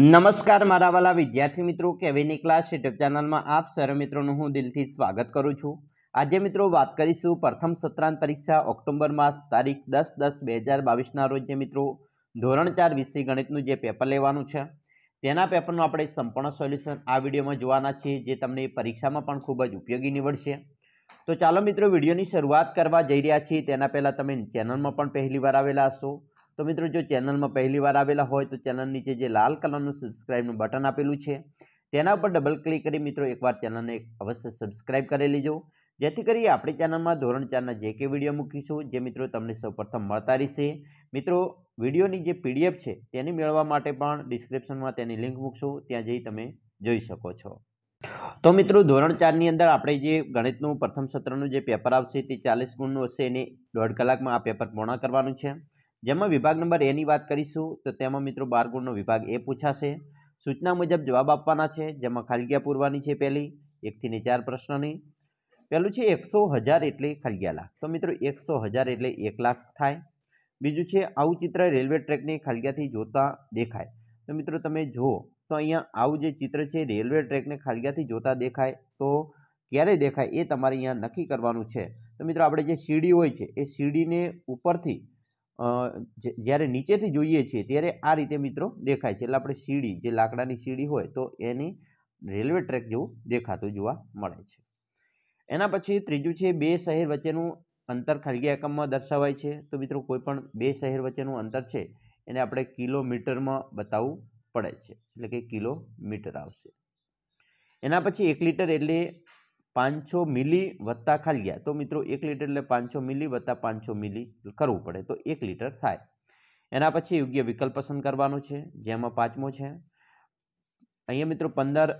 નમસ્કાર મારા વાલા વિદ્યાર્થી મિત્રો કેવીની ક્લાસ યુટ્યુબ ચેનલમાં આપ સર્વ મિત્રોનું હું દિલથી સ્વાગત કરું છું આજે મિત્રો વાત કરીશું પ્રથમ સત્રાંત પરીક્ષા ઓક્ટોબર માસ તારીખ દસ દસ બે હજાર બાવીસના રોજ જે મિત્રો ધોરણ ચાર વિષય ગણિતનું જે પેપર લેવાનું છે તેના પેપરનું આપણે સંપૂર્ણ સોલ્યુશન આ વિડીયોમાં જોવાના છીએ જે તમને પરીક્ષામાં પણ ખૂબ જ ઉપયોગી નીવડશે તો ચાલો મિત્રો વિડીયોની શરૂઆત કરવા જઈ રહ્યા છીએ તેના પહેલાં તમે ચેનલમાં પણ પહેલીવાર આવેલા હશો તો મિત્રો જો ચેનલમાં પહેલી વાર આવેલા હોય તો ચેનલ નીચે જે લાલ કલરનું સબસ્ક્રાઇબનું બટન આપેલું છે તેના ઉપર ડબલ ક્લિક કરી મિત્રો એકવાર ચેનલને અવશ્ય સબસ્ક્રાઇબ કરી લેજો જેથી કરી આપણી ચેનલમાં ધોરણ ચારના જે કે વિડીયો મૂકીશું જે મિત્રો તમને સૌપ્રથમ મળતા રહેશે મિત્રો વિડીયોની જે પીડીએફ છે તેની મેળવવા માટે પણ ડિસ્ક્રિપ્શનમાં તેની લિંક મૂકશું ત્યાં જઈ તમે જોઈ શકો છો તો મિત્રો ધોરણ ચારની અંદર આપણે જે ગણિતનું પ્રથમ સત્રનું જે પેપર આવશે તે ચાલીસ ગુણનું હશે એને દોઢ કલાકમાં આ પેપર પૂર્ણ કરવાનું છે જેમાં વિભાગ નંબર એની વાત કરીશું તો તેમાં મિત્રો બાર ગુણનો વિભાગ એ પૂછાશે સૂચના મુજબ જવાબ આપવાના છે જેમાં ખાલગિયા પૂરવાની છે પહેલી એકથી ને ચાર પ્રશ્નની પહેલું છે એકસો હજાર એટલે ખાલગિયા લાખ તો મિત્રો એકસો હજાર એટલે એક લાખ થાય બીજું છે આવું ચિત્ર રેલવે ટ્રેકને ખાલિયાથી જોતા દેખાય તો મિત્રો તમે જુઓ તો અહીંયા આવું જે ચિત્ર છે રેલવે ટ્રેકને ખાલિયાથી જોતા દેખાય તો ક્યારે દેખાય એ તમારે અહીંયા નક્કી કરવાનું છે તો મિત્રો આપણે જે સીડી હોય છે એ સીડીને ઉપરથી જ્યારે નીચેથી જોઈએ છીએ ત્યારે આ રીતે મિત્રો દેખાય છે એટલે આપણે સીડી જે લાકડાની સીડી હોય તો એની રેલવે ટ્રેક જેવું દેખાતું જોવા મળે છે એના પછી ત્રીજું છે બે શહેર વચ્ચેનું અંતર ખાલગી એકમમાં દર્શાવાય છે તો મિત્રો કોઈપણ બે શહેર વચ્ચેનું અંતર છે એને આપણે કિલોમીટરમાં બતાવવું પડે છે એટલે કે કિલોમીટર આવશે એના પછી એક લીટર એટલે પાંચસો મિલી વત્તા ખાલી ગયા તો મિત્રો એક લીટર એટલે પાંચસો મિલી વત્તા પાંચસો મિલી કરવું પડે તો એક લીટર થાય એના પછી યોગ્ય વિકલ્પ પસંદ કરવાનો છે જેમાં પાંચમો છે અહીંયા મિત્રો પંદર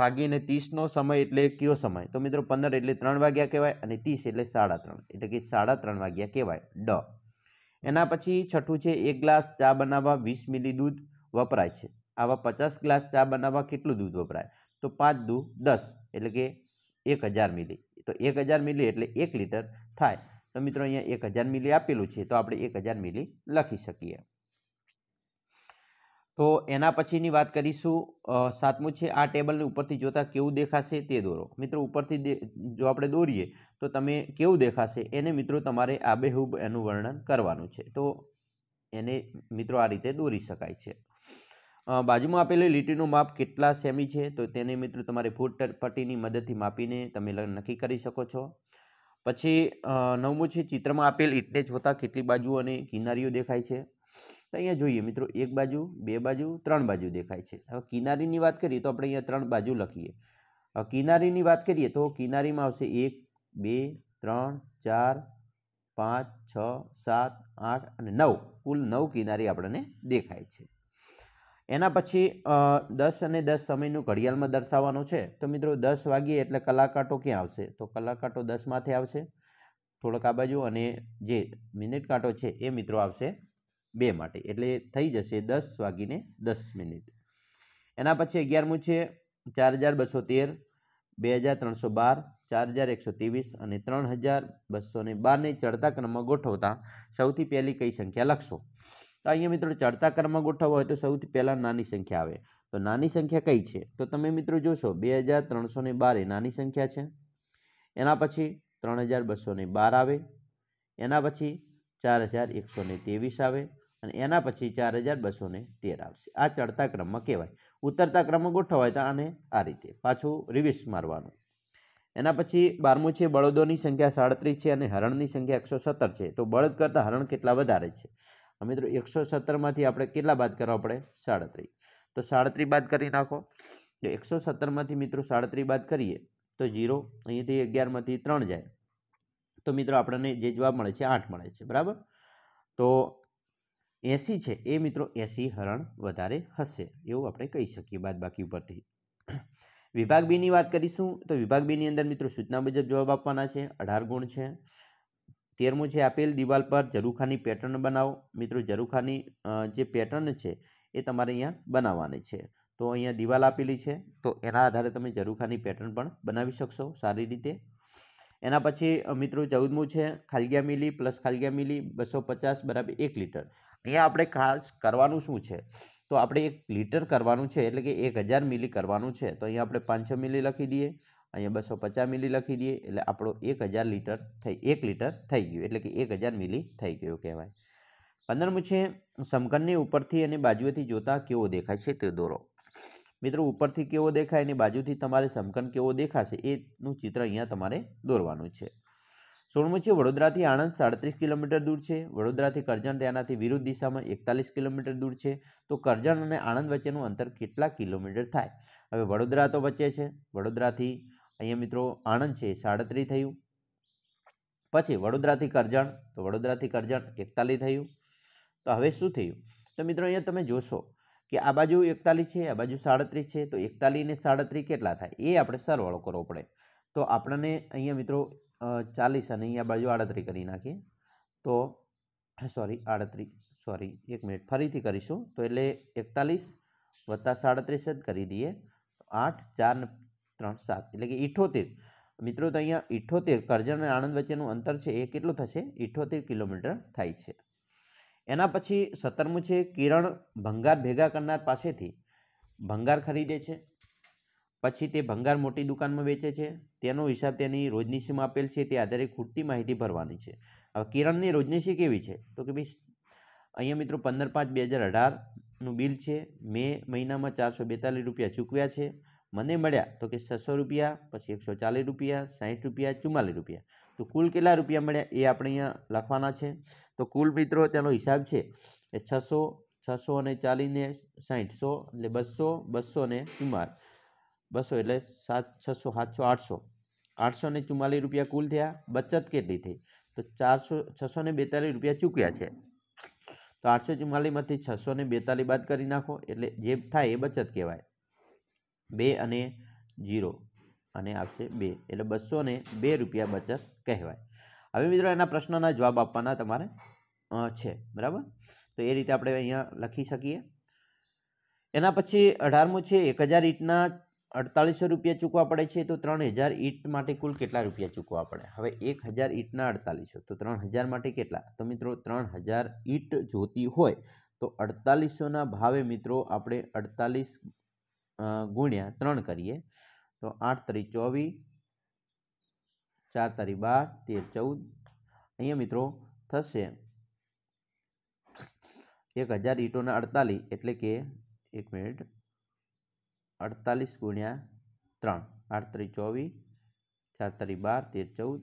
વાગીને ત્રીસનો સમય એટલે કયો સમય તો મિત્રો પંદર એટલે ત્રણ વાગ્યા કહેવાય અને ત્રીસ એટલે સાડા ત્રણ એટલે કે સાડા ત્રણ વાગ્યા કહેવાય ડ એના પછી છઠ્ઠું છે એક ગ્લાસ ચા બનાવવા વીસ મિલી દૂધ વપરાય છે આવા પચાસ ગ્લાસ ચા બનાવવા કેટલું દૂધ વપરાય તો પાંચ દૂધ દસ એટલે કે એક હજાર મિલી તો એક હજાર મિલી એટલે એક લીટર થાય તો મિત્રો અહીંયા એક હજાર મિલી આપેલું છે તો આપણે એક હજાર મિલી લખી શકીએ તો એના પછીની વાત કરીશું સાતમું છે આ ટેબલને ઉપરથી જોતાં કેવું દેખાશે તે દોરો મિત્રો ઉપરથી જો આપણે દોરીએ તો તમે કેવું દેખાશે એને મિત્રો તમારે આબેહૂબ એનું વર્ણન કરવાનું છે તો એને મિત્રો આ રીતે દોરી શકાય છે બાજુમાં આપેલી લીટીનું માપ કેટલા સેમી છે તો તેને મિત્રો તમારે ફૂટ પટ્ટીની મદદથી માપીને તમે નક્કી કરી શકો છો પછી નવમું છે ચિત્રમાં આપેલ ઈંટને જોતાં કેટલી બાજુ અને કિનારીઓ દેખાય છે તો અહીંયા જોઈએ મિત્રો એક બાજુ બે બાજુ ત્રણ બાજુ દેખાય છે હવે કિનારીની વાત કરીએ તો આપણે અહીંયા ત્રણ બાજુ લખીએ કિનારીની વાત કરીએ તો કિનારીમાં આવશે એક બે ત્રણ ચાર પાંચ છ સાત આઠ અને નવ કુલ નવ કિનારી આપણને દેખાય છે એના પછી દસ અને દસ સમયનું ઘડિયાળમાં દર્શાવવાનું છે તો મિત્રો દસ વાગીએ એટલે કલાકાંટો ક્યાં આવશે તો કલાકાંટો દસમાંથી આવશે થોડોક આ બાજુ અને જે મિનિટ કાંટો છે એ મિત્રો આવશે બે માટે એટલે થઈ જશે દસ વાગીને દસ મિનિટ એના પછી અગિયારમું છે ચાર હજાર બસો તેર બે હજાર ત્રણસો બાર ચાર હજાર એકસો ત્રેવીસ અને ત્રણ હજાર બસો ને બારને ચડતા ક્રમમાં ગોઠવતા સૌથી પહેલી કઈ સંખ્યા લખશો તો અહીંયા મિત્રો ચડતા ક્રમમાં ગોઠવવો હોય તો સૌથી પહેલાં નાની સંખ્યા આવે તો નાની સંખ્યા કઈ છે તો તમે મિત્રો જોશો બે હજાર ત્રણસો બાર એ નાની સંખ્યા છે એના પછી ત્રણ હજાર બસો બાર આવે એના પછી ચાર હજાર એકસો ત્રેવીસ આવે અને એના પછી ચાર હજાર બસો તેર આવશે આ ચડતા ક્રમમાં કહેવાય ઉતરતા ક્રમમાં ગોઠવાય તો આને આ રીતે પાછું રિવિઝ મારવાનું એના પછી બારમું છે બળદોની સંખ્યા સાડત્રીસ છે અને હરણની સંખ્યા એકસો સત્તર છે તો બળદ કરતાં હરણ કેટલા વધારે છે મિત્રો એકસો સત્તરમાંથી આપણે કેટલા બાદ કરવા પડે સાડત્રીસ તો સાડત્રીસ બાદ કરી નાખો તો એકસો સત્તરમાંથી મિત્રો સાડત્રીસ બાદ કરીએ તો જીરો અહીંથી અગિયારમાંથી ત્રણ જાય તો મિત્રો આપણને જે જવાબ મળે છે આઠ મળે છે બરાબર તો એંસી છે એ મિત્રો એંસી હરણ વધારે હશે એવું આપણે કહી શકીએ બાદ બાકી ઉપરથી વિભાગ બીની વાત કરીશું તો વિભાગ બીની અંદર મિત્રો સૂચના મુજબ જવાબ આપવાના છે અઢાર ગુણ છે તેરમું છે આપેલ દિવાલ પર ઝરૂખાની પેટર્ન બનાવો મિત્રો ઝરૂખાની જે પેટર્ન છે એ તમારે અહીંયા બનાવવાની છે તો અહીંયા દિવાલ આપેલી છે તો એના આધારે તમે ઝરૂખાની પેટર્ન પણ બનાવી શકશો સારી રીતે એના પછી મિત્રો ચૌદમું છે ખાલગ્યા મિલી પ્લસ ખાલગ્યા મિલી બસો પચાસ બરાબર એક લીટર અહીંયા આપણે ખાસ કરવાનું શું છે તો આપણે એક લીટર કરવાનું છે એટલે કે એક હજાર મિલી કરવાનું છે તો અહીંયા આપણે પાંચસો મિલી લખી દઈએ અહીંયા બસો પચાસ મિલી લખી દઈએ એટલે આપણો એક હજાર લીટર થઈ એક લીટર થઈ ગયું એટલે કે એક હજાર મિલી થઈ ગયું કહેવાય પંદરમું છે સમઘનને ઉપરથી અને બાજુએથી જોતા કેવો દેખાય છે તે દોરો મિત્રો ઉપરથી કેવો દેખાય અને બાજુથી તમારે સમઘન કેવો દેખાશે એનું ચિત્ર અહીંયા તમારે દોરવાનું છે સોળમું છે વડોદરાથી આણંદ સાડત્રીસ કિલોમીટર દૂર છે વડોદરાથી કરજણ તેનાથી વિરુદ્ધ દિશામાં એકતાલીસ કિલોમીટર દૂર છે તો કરજણ અને આણંદ વચ્ચેનું અંતર કેટલા કિલોમીટર થાય હવે વડોદરા તો વચ્ચે છે વડોદરાથી અહીંયા મિત્રો આણંદ છે સાડત્રીસ થયું પછી વડોદરાથી કરજણ તો વડોદરાથી કરજણ એકતાલીસ થયું તો હવે શું થયું તો મિત્રો અહીંયા તમે જોશો કે આ બાજુ એકતાલીસ છે આ બાજુ સાડત્રીસ છે તો એકતાલીસ ને સાડત્રીસ કેટલા થાય એ આપણે સરવાળો કરવો પડે તો આપણને અહીંયા મિત્રો ચાલીસ અને અહીંયા બાજુ આડત્રીસ કરી નાખીએ તો સોરી આડત્રીસ સોરી એક મિનિટ ફરીથી કરીશું તો એટલે એકતાલીસ વત્તા સાડત્રીસ જ કરી દઈએ આઠ ચાર ત્રણ સાત એટલે કે ઇઠોતેર મિત્રો તો અહીંયા ઇઠોતેર કરજણ અને આણંદ વચ્ચેનું અંતર છે એ કેટલું થશે ઇઠોતેર કિલોમીટર થાય છે એના પછી સત્તરમું છે કિરણ ભંગાર ભેગા કરનાર પાસેથી ભંગાર ખરીદે છે પછી તે ભંગાર મોટી દુકાનમાં વેચે છે તેનો હિસાબ તેની રોજનીશીમાં આપેલ છે તે આધારે ખૂટતી માહિતી ભરવાની છે હવે કિરણની રોજનીશી કેવી છે તો કે ભાઈ અહીંયા મિત્રો પંદર પાંચ બે હજાર અઢારનું બિલ છે મે મહિનામાં ચારસો બેતાલીસ રૂપિયા ચૂકવ્યા છે મને મળ્યા તો કે છસો રૂપિયા પછી એકસો ચાલીસ રૂપિયા સાહીઠ રૂપિયા ચુમ્માલીસ રૂપિયા તો કુલ કેટલા રૂપિયા મળ્યા એ આપણે અહીંયા લખવાના છે તો કુલ મિત્રો તેનો હિસાબ છે એ છસો છસો અને ચાલીને સાહીઠ સો એટલે બસો બસો ને ચુમ્માલ બસો એટલે સાત છસો સાતસો આઠસો આઠસો ને ચુમ્માલીસ રૂપિયા કુલ થયા બચત કેટલી થઈ તો ચારસો છસો ને બેતાલીસ રૂપિયા ચૂક્યા છે તો આઠસો ચુમ્માલીસમાંથી છસો ને બેતાલીસ બાદ કરી નાખો એટલે જે થાય એ બચત કહેવાય બે અને જીરો અને આપશે બે એટલે બસો ને બે રૂપિયા બચત કહેવાય હવે મિત્રો એના પ્રશ્નના જવાબ આપવાના તમારે છે બરાબર તો એ રીતે આપણે અહીંયા લખી શકીએ એના પછી અઢારમું છે એક હજાર ઈંટના અડતાલીસો રૂપિયા ચૂકવા પડે છે તો ત્રણ હજાર ઈંટ માટે કુલ કેટલા રૂપિયા ચૂકવા પડે હવે એક હજાર ઈંટના અડતાલીસો તો ત્રણ હજાર માટે કેટલા તો મિત્રો ત્રણ હજાર ઈંટ જોતી હોય તો અડતાલીસોના ભાવે મિત્રો આપણે અડતાલીસ ગુણ્યા ત્રણ કરીએ તો આઠ તરી ચોવીસ ચાર તારી બાર તેર ચૌદ અહીંયા મિત્રો થશે એક હજાર ઈંટોના અડતાલીસ એટલે કે એક મિનિટ અડતાલીસ ગુણ્યા ત્રણ આઠ તરી ચોવીસ ચાર તારી બાર તેર ચૌદ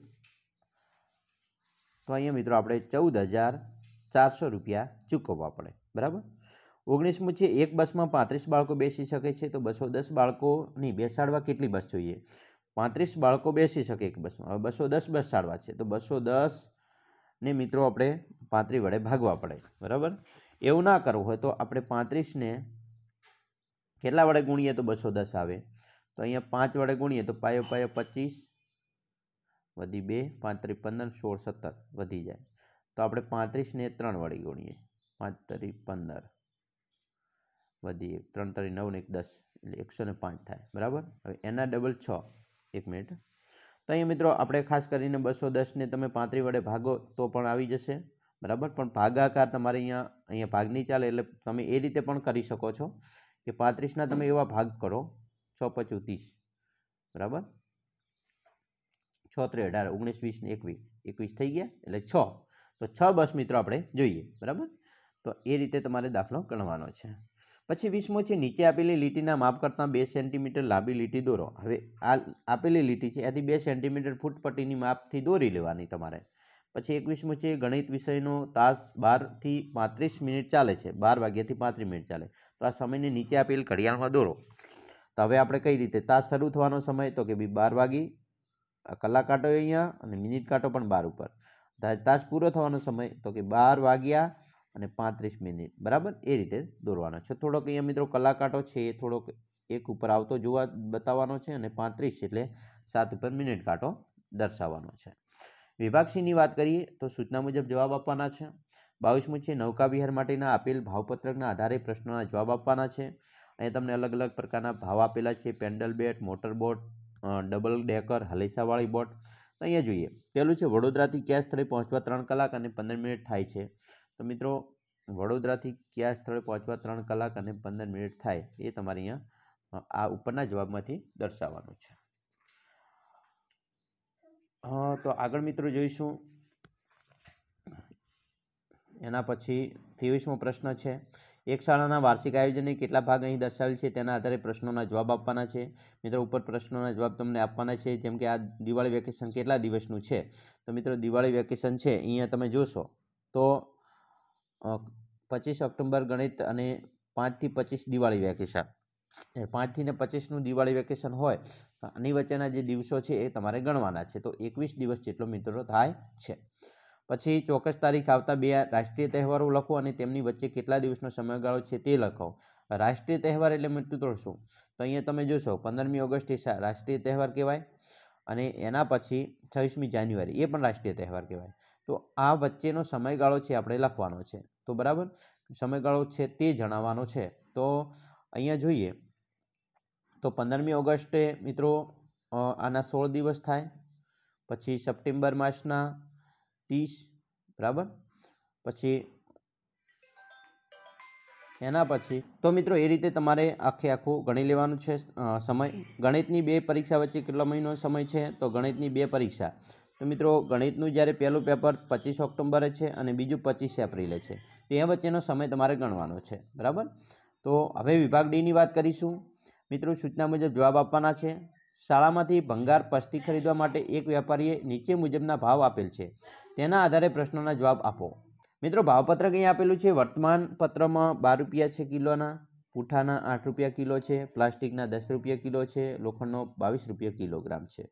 તો અહીંયા મિત્રો આપણે ચૌદ હજાર ચારસો રૂપિયા ચૂકવવા પડે બરાબર ઓગણીસમું છે એક બસમાં પાંત્રીસ બાળકો બેસી શકે છે તો બસો દસ બાળકોની બેસાડવા કેટલી બસ જોઈએ પાંત્રીસ બાળકો બેસી શકે એક બસમાં હવે બસો દસ બેસાડવા છે તો બસો દસને મિત્રો આપણે પાંત્રીસ વડે ભાગવા પડે બરાબર એવું ના કરવું હોય તો આપણે પાંત્રીસને કેટલા વડે ગુણીએ તો બસો દસ આવે તો અહીંયા પાંચ વડે ગુણીએ તો પાયો પાયો પચીસ વધી બે પાંત્રીસ પંદર સોળ સત્તર વધી જાય તો આપણે પાંત્રીસને ત્રણ વડે ગુણીએ પાંત્રીસ પંદર વધી ત્રણ ત્રણ તારી નવ ને એક દસ એટલે એકસો ને પાંચ થાય બરાબર હવે એના ડબલ છ એક મિનિટ તો અહીંયા મિત્રો આપણે ખાસ કરીને બસો દસને તમે પાંત્રી વડે ભાગો તો પણ આવી જશે બરાબર પણ ભાગાકાર તમારે અહીંયા અહીંયા ભાગની ચાલે એટલે તમે એ રીતે પણ કરી શકો છો કે પાંત્રીસના તમે એવા ભાગ કરો છ પચું ત્રીસ બરાબર છ ત્રે અઢાર ઓગણીસ વીસ ને એકવીસ એકવીસ થઈ ગયા એટલે છ તો છ બસ મિત્રો આપણે જોઈએ બરાબર તો એ રીતે તમારે દાખલો ગણવાનો છે પછી વીસમો છે નીચે આપેલી લીટીના માપ કરતાં બે સેન્ટીમીટર લાંબી લીટી દોરો હવે આ આપેલી લીટી છે એથી બે સેન્ટીમીટર ફૂટપટ્ટીની માપથી દોરી લેવાની તમારે પછી એકવીસમો છે ગણિત વિષયનો તાસ બારથી પાંત્રીસ મિનિટ ચાલે છે બાર વાગ્યાથી પાંત્રીસ મિનિટ ચાલે તો આ સમયને નીચે આપેલ ઘડિયાળમાં દોરો તો હવે આપણે કઈ રીતે તાસ શરૂ થવાનો સમય તો કે બી બાર વાગી કલાક કાંટો અહીંયા અને મિનિટ કાંટો પણ બાર ઉપર તાસ પૂરો થવાનો સમય તો કે બાર વાગ્યા અને પાંત્રીસ મિનિટ બરાબર એ રીતે દોરવાનો છે થોડોક અહીંયા મિત્રો કલાકાંટો છે એ થોડોક એક ઉપર આવતો જોવા બતાવવાનો છે અને પાંત્રીસ એટલે સાત ઉપર મિનિટ કાંટો દર્શાવવાનો છે વિભાગ વાત કરીએ તો સૂચના મુજબ જવાબ આપવાના છે બાવીસમું છે નૌકા વિહાર માટેના આપેલ ભાવપત્રકના આધારે પ્રશ્નોના જવાબ આપવાના છે અહીંયા તમને અલગ અલગ પ્રકારના ભાવ આપેલા છે pedal boat motor boat double decker હલેસાવાળી બોટ અહીંયા જોઈએ પહેલું છે વડોદરાથી કયા સ્થળે પહોંચવા ત્રણ કલાક અને પંદર મિનિટ થાય છે તો મિત્રો વડોદરાથી કયા સ્થળે પહોંચવા ત્રણ કલાક અને પંદર મિનિટ થાય એ તમારે અહીંયા આ ઉપરના જવાબમાંથી દર્શાવવાનું છે તો આગળ મિત્રો જોઈશું એના પછી ત્રેવીસમો પ્રશ્ન છે એક શાળાના વાર્ષિક આયોજનને કેટલા ભાગ અહીં દર્શાવેલ છે તેના આધારે પ્રશ્નોના જવાબ આપવાના છે મિત્રો ઉપર પ્રશ્નોના જવાબ તમને આપવાના છે જેમ કે આ દિવાળી વેકેશન કેટલા દિવસનું છે તો મિત્રો દિવાળી વેકેશન છે અહીંયા તમે જોશો તો પચીસ ઓક્ટોબર ગણિત અને પાંચથી પચીસ દિવાળી વેકેશન એ પાંચથી ને પચીસનું દિવાળી વેકેશન હોય આની વચ્ચેના જે દિવસો છે એ તમારે ગણવાના છે તો એકવીસ દિવસ જેટલો મિત્રો થાય છે પછી ચોક્કસ તારીખ આવતા બે રાષ્ટ્રીય તહેવારો લખો અને તેમની વચ્ચે કેટલા દિવસનો સમયગાળો છે તે લખો રાષ્ટ્રીય તહેવાર એટલે મિત્રો શું તો અહીંયા તમે જોશો પંદરમી ઓગસ્ટ એ રાષ્ટ્રીય તહેવાર કહેવાય અને એના પછી છવ્વીસમી જાન્યુઆરી એ પણ રાષ્ટ્રીય તહેવાર કહેવાય તો આ વચ્ચેનો સમયગાળો છે આપણે લખવાનો છે તો બરાબર સમયગાળો છે તે જણાવવાનો છે તો અહીંયા જોઈએ તો પંદરમી ઓગસ્ટે મિત્રો આના સોળ દિવસ થાય પછી સપ્ટેમ્બર માસના ત્રીસ બરાબર પછી એના પછી તો મિત્રો એ રીતે તમારે આખે આખું ગણી લેવાનું છે સમય ગણિતની બે પરીક્ષા વચ્ચે કેટલો મહિનો સમય છે તો ગણિતની બે પરીક્ષા તો મિત્રો ગણિતનું જ્યારે પહેલું પેપર પચીસ ઓક્ટોબરે છે અને બીજું પચીસ એપ્રિલે છે તે વચ્ચેનો સમય તમારે ગણવાનો છે બરાબર તો હવે વિભાગ ડીની વાત કરીશું મિત્રો સૂચના મુજબ જવાબ આપવાના છે શાળામાંથી ભંગાર પસ્તી ખરીદવા માટે એક વેપારીએ નીચે મુજબના ભાવ આપેલ છે તેના આધારે પ્રશ્નોના જવાબ આપો મિત્રો ભાવપત્રક અહીં આપેલું છે વર્તમાન પત્રમાં બાર રૂપિયા છે કિલોના પૂઠાના આઠ રૂપિયા કિલો છે પ્લાસ્ટિકના દસ રૂપિયા કિલો છે લોખંડનો બાવીસ રૂપિયા કિલોગ્રામ છે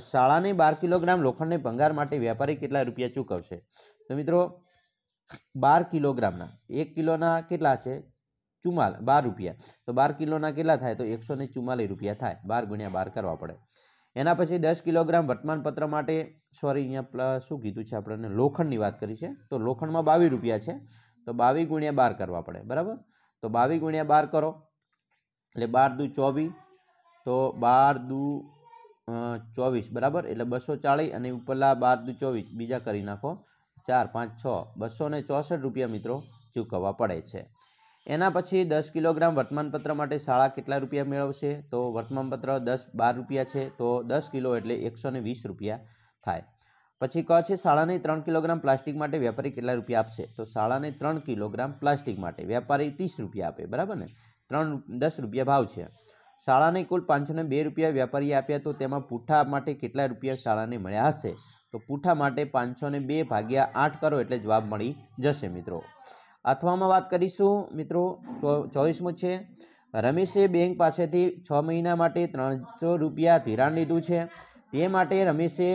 શાળાને બાર કિલોગ્રામ લોખંડને ભંગાર માટે વેપારી કેટલા રૂપિયા ચૂકવશે તો મિત્રો બાર કિલોગ્રામના એક કિલોના કેટલા છે ચુમ્માલ બાર રૂપિયા તો બાર કિલોના કેટલા થાય તો એકસો ને રૂપિયા થાય બાર ગુણ્યા બાર કરવા પડે એના પછી દસ કિલોગ્રામ વર્તમાનપત્ર માટે સોરી અહીંયા શું કીધું છે આપણને લોખંડની વાત કરી છે તો લોખંડમાં બાવીસ રૂપિયા છે તો બાવી ગુણ્યા બાર કરવા પડે બરાબર તો બાવી ગુણ્યા બાર કરો એટલે બાર દુ ચોવીસ તો બાર દુ ચોવીસ બરાબર એટલે બસો ચાળીસ અને ઉપરલા બાર દુ ચોવીસ બીજા કરી નાખો ચાર પાંચ છ બસો ને ચોસઠ રૂપિયા મિત્રો ચૂકવવા પડે છે એના પછી દસ કિલોગ્રામ વર્તમાનપત્ર માટે શાળા કેટલા રૂપિયા મેળવશે તો વર્તમાનપત્ર દસ બાર રૂપિયા છે તો દસ કિલો એટલે એકસો વીસ રૂપિયા થાય પછી કહે છે શાળાને ત્રણ કિલોગ્રામ પ્લાસ્ટિક માટે વેપારી કેટલા રૂપિયા આપશે તો શાળાને ત્રણ કિલોગ્રામ પ્લાસ્ટિક માટે વેપારી ત્રીસ રૂપિયા આપે બરાબર ને ત્રણ દસ રૂપિયા ભાવ છે શાળાની કુલ પાંચસો બે રૂપિયા વેપારીએ આપ્યા તો તેમાં પૂઠા માટે કેટલા રૂપિયા શાળાને મળ્યા હશે તો પૂઠા માટે પાંચસોને બે ભાગ્યા આઠ કરો એટલે જવાબ મળી જશે મિત્રો અથવામાં વાત કરીશું મિત્રો ચોવીસમું છે રમેશે બેંક પાસેથી છ મહિના માટે ત્રણસો રૂપિયા ધિરાણ લીધું છે તે માટે રમેશે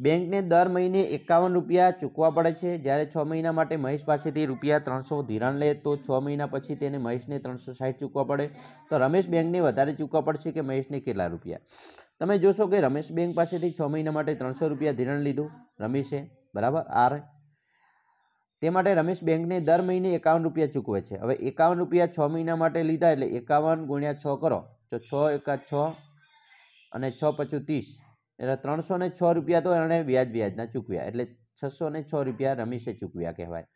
બેંકને દર મહિને એકાવન રૂપિયા ચૂકવા પડે છે જ્યારે છ મહિના માટે મહેશ પાસેથી રૂપિયા ત્રણસો ધિરાણ લે તો છ મહિના પછી તેને મહેશને ત્રણસો સાહીઠ ચૂકવા પડે તો રમેશ બેંકને વધારે ચૂકવા પડશે કે મહેશને કેટલા રૂપિયા તમે જોશો કે રમેશ બેંક પાસેથી છ મહિના માટે ત્રણસો રૂપિયા ધિરાણ લીધું રમેશે બરાબર આર તે માટે રમેશ બેંકને દર મહિને એકાવન રૂપિયા ચૂકવે છે હવે એકાવન રૂપિયા છ મહિના માટે લીધા એટલે એકાવન ગુણ્યા છ કરો તો છ એકા છ અને છ પચું ત્રીસ એટલે ત્રણસો ને છ રૂપિયા તો એણે વ્યાજ વ્યાજના ચૂકવ્યા એટલે છસો ને છ રૂપિયા રમેશે ચૂકવ્યા કહેવાય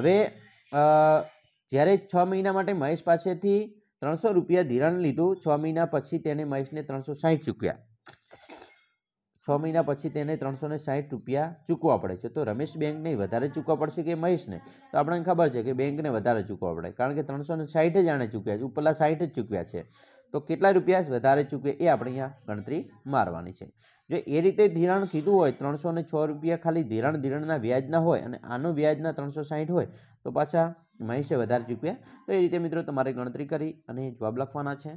હવે જ્યારે છ મહિના માટે મહેશ પાસેથી ત્રણસો રૂપિયા ધિરણ લીધું છ મહિના પછી તેને મહેશને ત્રણસો સાહીઠ ચૂકવ્યા છ મહિના પછી તેને ત્રણસો ને સાહીઠ રૂપિયા ચૂકવા પડે છે તો રમેશ બેંકને વધારે ચૂકવા પડશે કે મહેશને તો આપણને ખબર છે કે બેંકને વધારે ચૂકવા પડે કારણ કે ત્રણસો ને સાહીઠ જ આણે ચૂક્યા છે ઉપરલા સાહીઠ જ ચૂકવ્યા છે તો કેટલા રૂપિયા વધારે ચૂકવે એ આપણે અહીંયા ગણતરી મારવાની છે જો એ રીતે ધિરાણ કીધું હોય ત્રણસો ને છ રૂપિયા ખાલી ધિરાણ ધિરણના વ્યાજના હોય અને આનું વ્યાજના ત્રણસો સાહીઠ હોય તો પાછા મહેશે વધારે ચૂકવ્યા તો એ રીતે મિત્રો તમારે ગણતરી કરી અને જવાબ લખવાના છે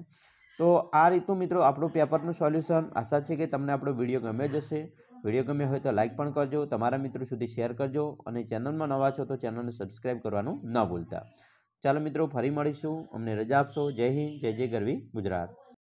તો આ રીતનું મિત્રો આપણું પેપરનું સોલ્યુશન આશા છે કે તમને આપણો વિડીયો ગમે જશે વિડીયો ગમે હોય તો લાઇક પણ કરજો તમારા મિત્રો સુધી શેર કરજો અને ચેનલમાં નવા છો તો ચેનલને સબસ્ક્રાઈબ કરવાનું ન ભૂલતા ચાલો મિત્રો ફરી મળીશું અમને રજા આપશો જય હિન્દ જય જય ગરવી ગુજરાત